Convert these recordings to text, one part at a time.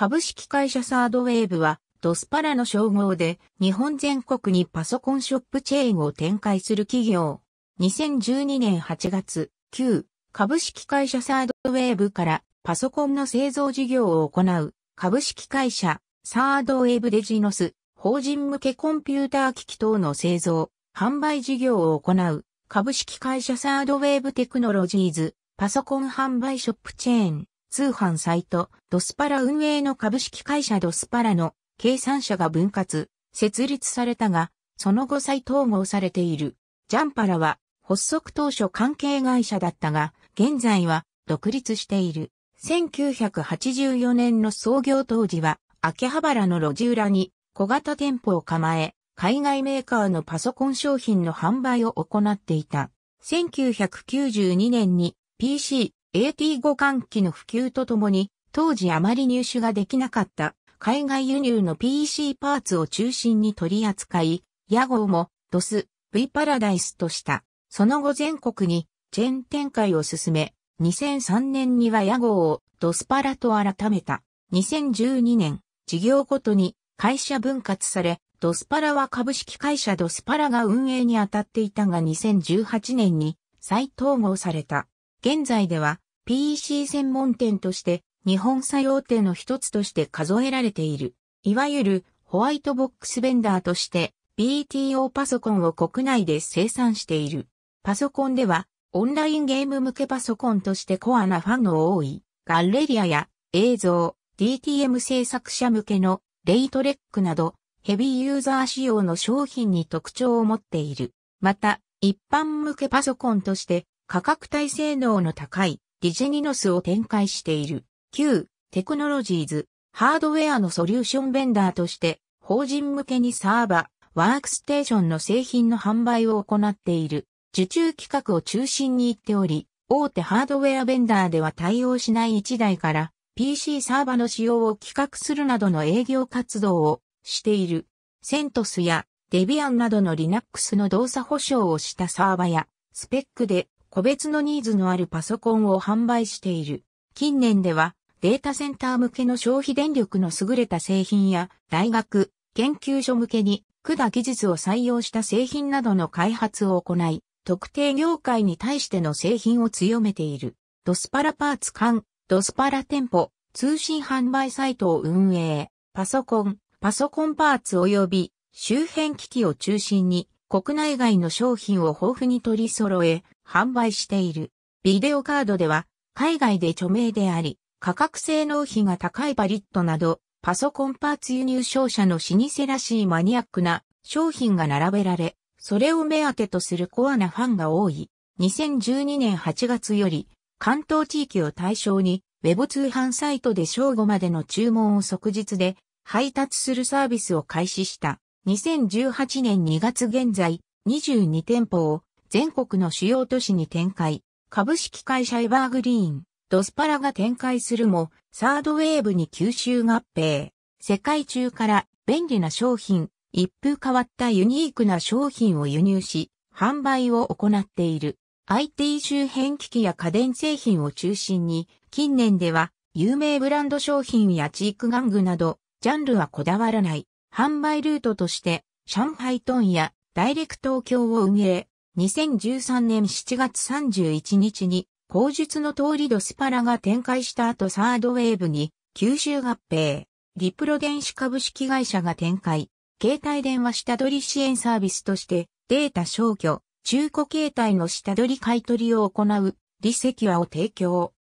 株式会社サードウェーブは、ドスパラの称号で、日本全国にパソコンショップチェーンを展開する企業。2012年8月、旧株式会社サードウェーブからパソコンの製造事業を行う株式会社サードウェーブデジノス法人向けコンピューター機器等の製造、販売事業を行う株式会社サードウェーブテクノロジーズパソコン販売ショップチェーン通販サイト、ドスパラ運営の株式会社ドスパラの計算者が分割、設立されたが、その後再統合されている。ジャンパラは発足当初関係会社だったが、現在は独立している。1984年の創業当時は、秋葉原の路地裏に小型店舗を構え、海外メーカーのパソコン商品の販売を行っていた。1992年に PC、AT 互換機の普及とともに、当時あまり入手ができなかった海外輸入の PC パーツを中心に取り扱い、屋号も DOS、V パラダイスとした。その後全国にチェーン展開を進め、2003年には屋号をドスパラと改めた。2012年、事業ごとに会社分割され、ドスパラは株式会社ドスパラが運営に当たっていたが2018年に再統合された。現在では PC 専門店として日本作用店の一つとして数えられている。いわゆるホワイトボックスベンダーとして BTO パソコンを国内で生産している。パソコンではオンラインゲーム向けパソコンとしてコアなファンの多いガレリアや映像、DTM 制作者向けのレイトレックなどヘビーユーザー仕様の商品に特徴を持っている。また一般向けパソコンとして価格帯性能の高いディジェニノスを展開している、旧テクノロジーズ、ハードウェアのソリューションベンダーとして、法人向けにサーバー、ワークステーションの製品の販売を行っている、受注企画を中心に行っており、大手ハードウェアベンダーでは対応しない1台から PC サーバの使用を企画するなどの営業活動をしている。セントスやデビアンなどの Linux の動作保証をしたサーバやスペックで個別のニーズのあるパソコンを販売している。近年では、データセンター向けの消費電力の優れた製品や、大学、研究所向けに、管技術を採用した製品などの開発を行い、特定業界に対しての製品を強めている。ドスパラパーツ館、ドスパラ店舗、通信販売サイトを運営、パソコン、パソコンパーツ及び周辺機器を中心に国内外の商品を豊富に取り揃え、販売している。ビデオカードでは、海外で著名であり、価格性能比が高いバリットなど、パソコンパーツ輸入商社の老舗らしいマニアックな商品が並べられ、それを目当てとするコアなファンが多い。2012年8月より、関東地域を対象に、ウェブ通販サイトで正午までの注文を即日で配達するサービスを開始した。2018年2月現在、22店舗を全国の主要都市に展開、株式会社エバーグリーン、ドスパラが展開するも、サードウェーブに吸収合併。世界中から便利な商品、一風変わったユニークな商品を輸入し、販売を行っている。IT 周辺機器や家電製品を中心に、近年では有名ブランド商品やチーク玩具など、ジャンルはこだわらない。販売ルートとして、上海ンやダイレクト東京を運営、2013年7月31日に、口述の通りドスパラが展開した後サードウェーブに、吸収合併、リプロ電子株式会社が展開、携帯電話下取り支援サービスとして、データ消去、中古携帯の下取り買い取りを行う、リセキュアを提供。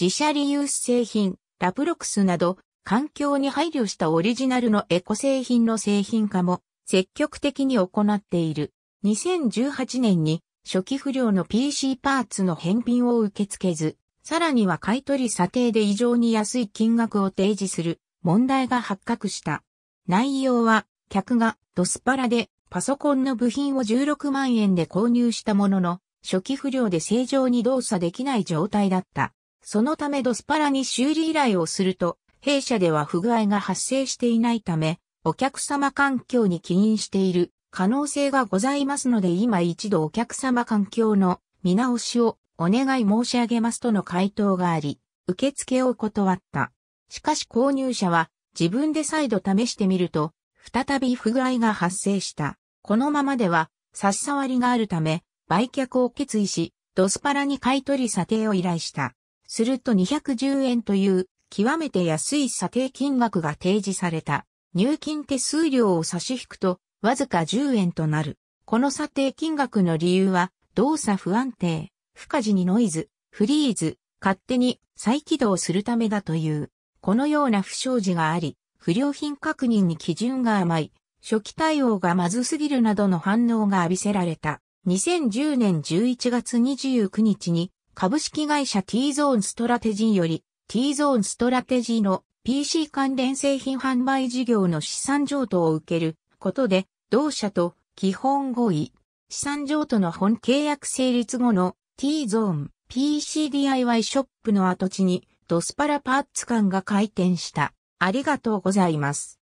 自社リユース製品、ラプロクスなど、環境に配慮したオリジナルのエコ製品の製品化も積極的に行っている。2018年に初期不良の PC パーツの返品を受け付けず、さらには買取査定で異常に安い金額を提示する問題が発覚した。内容は、客がドスパラでパソコンの部品を16万円で購入したものの、初期不良で正常に動作できない状態だった。そのためドスパラに修理依頼をすると、弊社では不具合が発生していないため、お客様環境に起因している可能性がございますので今一度お客様環境の見直しをお願い申し上げますとの回答があり、受付を断った。しかし購入者は自分で再度試してみると、再び不具合が発生した。このままでは差し障りがあるため、売却を決意し、ドスパラに買取査定を依頼した。すると210円という極めて安い査定金額が提示された。入金手数料を差し引くと、わずか10円となる。この査定金額の理由は、動作不安定、不可時にノイズ、フリーズ、勝手に再起動するためだという。このような不祥事があり、不良品確認に基準が甘い、初期対応がまずすぎるなどの反応が浴びせられた。2010年11月29日に、株式会社 T ゾーンストラテジーより、T ゾーンストラテジーの PC 関連製品販売事業の資産譲渡を受けることで、同社と基本合意、資産譲渡の本契約成立後の T ゾーン PCDIY ショップの跡地にドスパラパーツ館が開店した。ありがとうございます。